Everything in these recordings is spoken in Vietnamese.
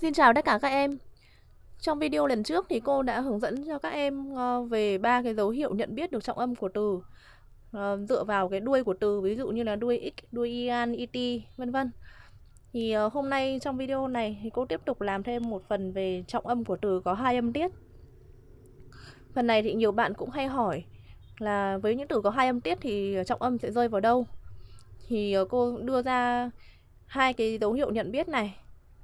Xin chào tất cả các em. Trong video lần trước thì cô đã hướng dẫn cho các em ờ, về ba cái dấu hiệu nhận biết được trọng âm của từ ờ, dựa vào cái đuôi của từ ví dụ như là đuôi x, đuôi ian, it e vân vân. Thì ờ, hôm nay trong video này thì cô tiếp tục làm thêm một phần về trọng âm của từ có hai âm tiết. Phần này thì nhiều bạn cũng hay hỏi là với những từ có hai âm tiết thì trọng âm sẽ rơi vào đâu? Thì cô đưa ra hai cái dấu hiệu nhận biết này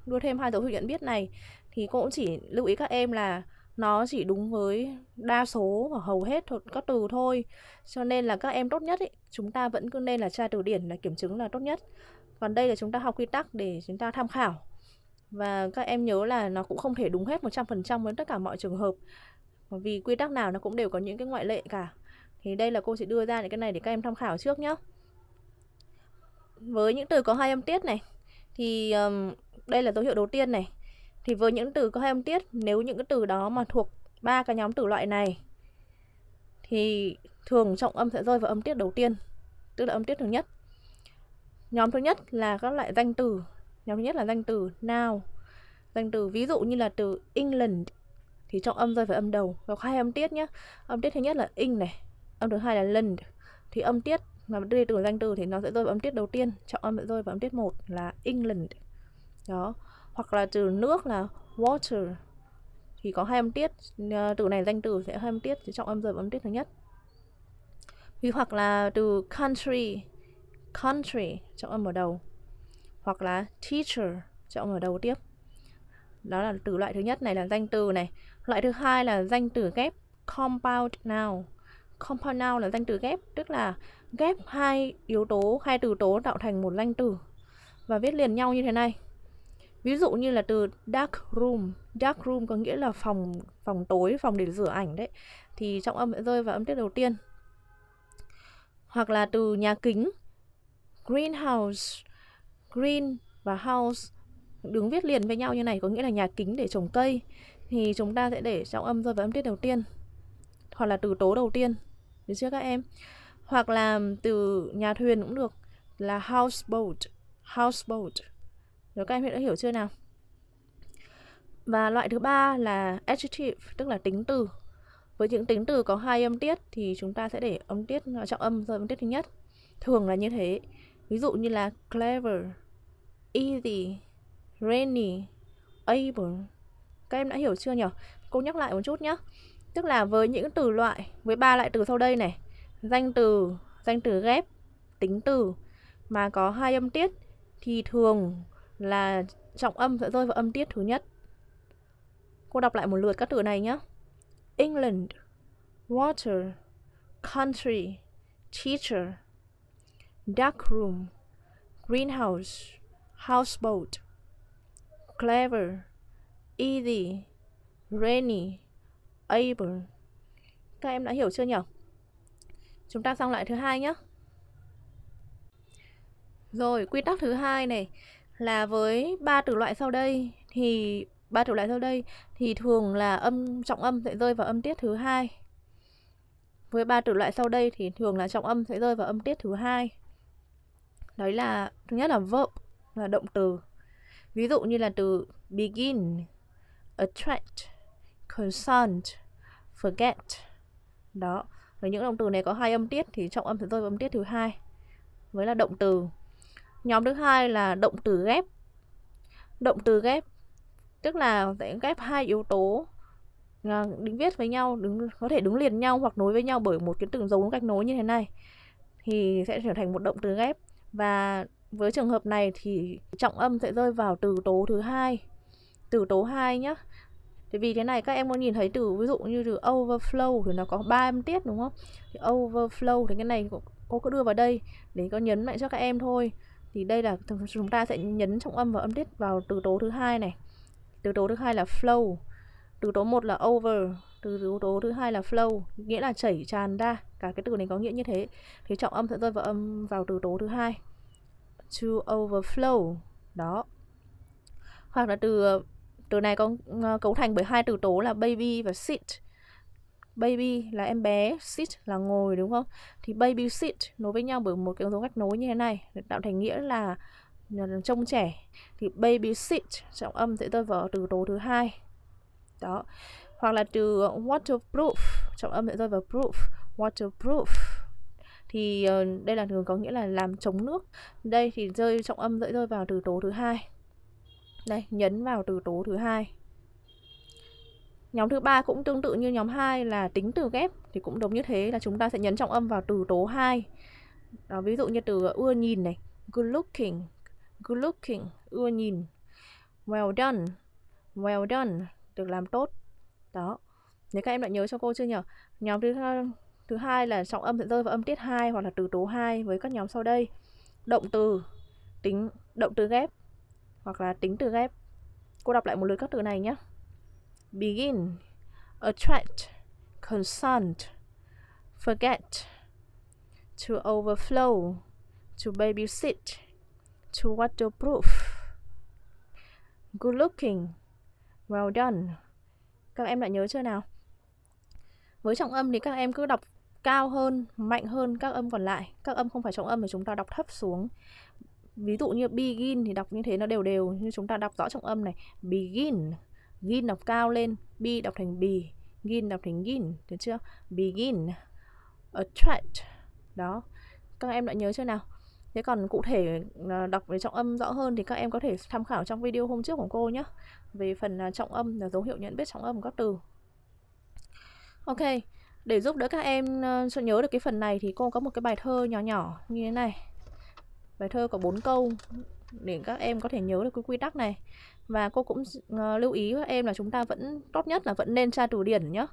đưa thêm hai dấu hiệu nhận biết này thì cô cũng chỉ lưu ý các em là nó chỉ đúng với đa số và hầu hết các từ thôi cho nên là các em tốt nhất ý, chúng ta vẫn cứ nên là tra từ điển là kiểm chứng là tốt nhất còn đây là chúng ta học quy tắc để chúng ta tham khảo và các em nhớ là nó cũng không thể đúng hết 100% với tất cả mọi trường hợp vì quy tắc nào nó cũng đều có những cái ngoại lệ cả thì đây là cô sẽ đưa ra những cái này để các em tham khảo trước nhé với những từ có hai âm tiết này thì um, đây là dấu hiệu đầu tiên này thì với những từ có hai âm tiết nếu những cái từ đó mà thuộc ba cái nhóm từ loại này thì thường trọng âm sẽ rơi vào âm tiết đầu tiên tức là âm tiết thứ nhất nhóm thứ nhất là các loại danh từ nhóm thứ nhất là danh từ now danh từ ví dụ như là từ England thì trọng âm rơi vào âm đầu có hai âm tiết nhé âm tiết thứ nhất là ing này âm thứ hai là land thì âm tiết mà đưa từ danh từ thì nó sẽ rơi vào âm tiết đầu tiên trọng âm sẽ rơi vào âm tiết một là England đó hoặc là từ nước là water thì có hai âm tiết ờ, từ này danh từ sẽ hai âm tiết chỉ trọng âm rời âm tiết thứ nhất vì hoặc là từ country country trọng âm ở đầu hoặc là teacher trọng âm ở đầu tiếp đó là từ loại thứ nhất này là danh từ này loại thứ hai là danh từ ghép compound noun compound noun là danh từ ghép tức là ghép hai yếu tố hai từ tố tạo thành một danh từ và viết liền nhau như thế này ví dụ như là từ dark room dark room có nghĩa là phòng phòng tối phòng để rửa ảnh đấy thì trọng âm sẽ rơi vào âm tiết đầu tiên hoặc là từ nhà kính greenhouse green và house đứng viết liền với nhau như này có nghĩa là nhà kính để trồng cây thì chúng ta sẽ để trọng âm rơi vào âm tiết đầu tiên hoặc là từ tố đầu tiên được chưa các em hoặc là từ nhà thuyền cũng được là houseboat houseboat rồi các em đã hiểu chưa nào? Và loại thứ ba là adjective, tức là tính từ. Với những tính từ có hai âm tiết thì chúng ta sẽ để âm tiết trọng âm rồi âm tiết thứ nhất. Thường là như thế. Ví dụ như là clever, easy, rainy, able. Các em đã hiểu chưa nhỉ? Cô nhắc lại một chút nhé. Tức là với những từ loại, với ba loại từ sau đây này, danh từ, danh từ ghép, tính từ mà có hai âm tiết thì thường là trọng âm sẽ rơi vào âm tiết thứ nhất. Cô đọc lại một lượt các từ này nhé. England, water, country, teacher, dark room, greenhouse, houseboat, clever, easy, rainy, able. Các em đã hiểu chưa nhỉ? Chúng ta sang lại thứ hai nhé. Rồi, quy tắc thứ hai này là với ba từ loại sau đây thì ba từ loại sau đây thì thường là âm trọng âm sẽ rơi vào âm tiết thứ hai với ba từ loại sau đây thì thường là trọng âm sẽ rơi vào âm tiết thứ hai đấy là thứ nhất là verb là động từ ví dụ như là từ begin attract consent forget đó với những động từ này có hai âm tiết thì trọng âm sẽ rơi vào âm tiết thứ hai với là động từ nhóm thứ hai là động từ ghép động từ ghép tức là sẽ ghép hai yếu tố à, đính viết với nhau đứng có thể đứng liền nhau hoặc nối với nhau bởi một cái từng dấu gạch nối như thế này thì sẽ trở thành một động từ ghép và với trường hợp này thì trọng âm sẽ rơi vào từ tố thứ hai từ tố hai nhá thì vì thế này các em có nhìn thấy từ ví dụ như từ overflow thì nó có ba âm tiết đúng không thì overflow thì cái này cô có đưa vào đây để con nhấn mạnh cho các em thôi thì đây là chúng ta sẽ nhấn trọng âm và âm tiết vào từ tố thứ hai này từ tố thứ hai là flow từ tố một là over từ tố thứ hai là flow nghĩa là chảy tràn ra cả cái từ này có nghĩa như thế thì trọng âm sẽ rơi vào âm vào từ tố thứ hai to overflow đó hoặc là từ ờ, từ này có ờ, cấu thành bởi hai từ tố là baby và sit baby là em bé sit là ngồi đúng không thì baby sit nối với nhau bởi một cái dấu tố cách nối như thế này để tạo thành nghĩa là trông trẻ thì baby sit trọng âm sẽ rơi vào từ tố thứ hai đó hoặc là từ waterproof trọng âm sẽ rơi vào proof waterproof thì ờ, đây là thường có nghĩa là làm chống nước đây thì rơi trọng âm sẽ rơi vào từ tố thứ hai đây nhấn vào từ tố thứ hai Nhóm thứ ba cũng tương tự như nhóm 2 là tính từ ghép thì cũng giống như thế là chúng ta sẽ nhấn trọng âm vào từ tố 2. Đó, ví dụ như từ ưa nhìn này, good looking, good looking, ưa nhìn. Well done, well done, được làm tốt. Đó. Nếu các em đã nhớ cho cô chưa nhỉ? Nhóm thứ thứ hai là trọng âm sẽ rơi vào âm tiết 2 hoặc là từ tố 2 với các nhóm sau đây. Động từ, tính động từ ghép hoặc là tính từ ghép. Cô đọc lại một lượt các từ này nhé begin, attract, consult, forget, to overflow, to babysit, to waterproof. Good looking, well done. Các em đã nhớ chưa nào? Với trọng âm thì các em cứ đọc cao hơn, mạnh hơn các âm còn lại. Các âm không phải trọng âm mà chúng ta đọc thấp xuống. Ví dụ như begin thì đọc như thế nó đều đều nhưng chúng ta đọc rõ trọng âm này. Begin Gin đọc cao lên, bi đọc thành bì, gin đọc thành gin, được chưa? Begin, attract. Đó. Các em đã nhớ chưa nào? Thế còn cụ thể à, đọc về trọng âm rõ hơn thì các em có thể tham khảo trong video hôm trước của cô nhé. Về phần à, trọng âm là dấu hiệu nhận biết trọng âm các từ. Ok, để giúp đỡ các em cho à, nhớ được cái phần này thì cô có một cái bài thơ nhỏ nhỏ như thế này. Bài thơ có 4 câu để các em có thể nhớ được cái quy tắc này và cô cũng ờ, lưu ý các em là chúng ta vẫn tốt nhất là vẫn nên tra từ điển nhé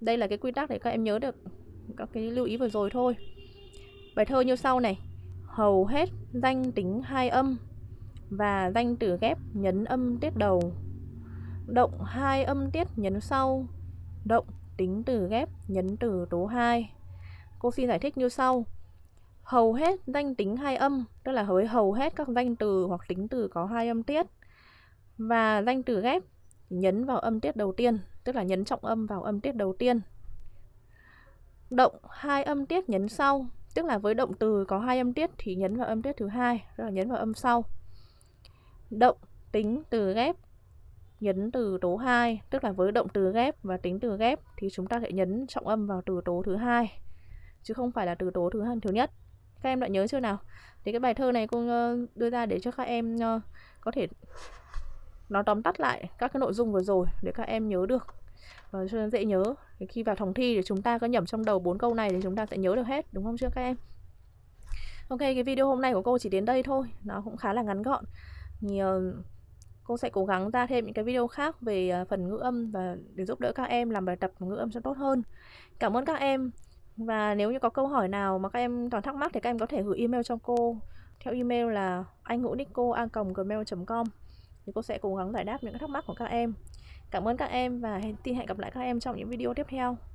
đây là cái quy tắc để các em nhớ được các cái lưu ý vừa rồi thôi bài thơ như sau này hầu hết danh tính hai âm và danh từ ghép nhấn âm tiết đầu động hai âm tiết nhấn sau động tính từ ghép nhấn từ tố hai cô xin giải thích như sau hầu hết danh tính hai âm tức là với hầu hết các danh từ hoặc tính từ có hai âm tiết và danh từ ghép nhấn vào âm tiết đầu tiên, tức là nhấn trọng âm vào âm tiết đầu tiên. Động hai âm tiết nhấn sau, tức là với động từ có hai âm tiết thì nhấn vào âm tiết thứ hai, tức là nhấn vào âm sau. Động tính từ ghép nhấn từ tố 2, tức là với động từ ghép và tính từ ghép thì chúng ta sẽ nhấn trọng âm vào từ tố thứ hai chứ không phải là từ tố thứ hai thứ nhất. Các em đã nhớ chưa nào? Thì cái bài thơ này cô ờ, đưa ra để cho các em ờ, có thể nó tóm tắt lại các cái nội dung vừa rồi để các em nhớ được và ờ, cho nên dễ nhớ thì khi vào phòng thi thì chúng ta có nhẩm trong đầu bốn câu này thì chúng ta sẽ nhớ được hết đúng không chưa các em ok cái video hôm nay của cô chỉ đến đây thôi nó cũng khá là ngắn gọn nhiều ờ, cô sẽ cố gắng ra thêm những cái video khác về ờ, phần ngữ âm và để giúp đỡ các em làm bài tập ngữ âm cho tốt hơn cảm ơn các em và nếu như có câu hỏi nào mà các em còn thắc mắc thì các em có thể gửi email cho cô theo email là anh ngữ nico a gmail com thì cô sẽ cố gắng giải đáp những thắc mắc của các em cảm ơn các em và tin hẹn gặp lại các em trong những video tiếp theo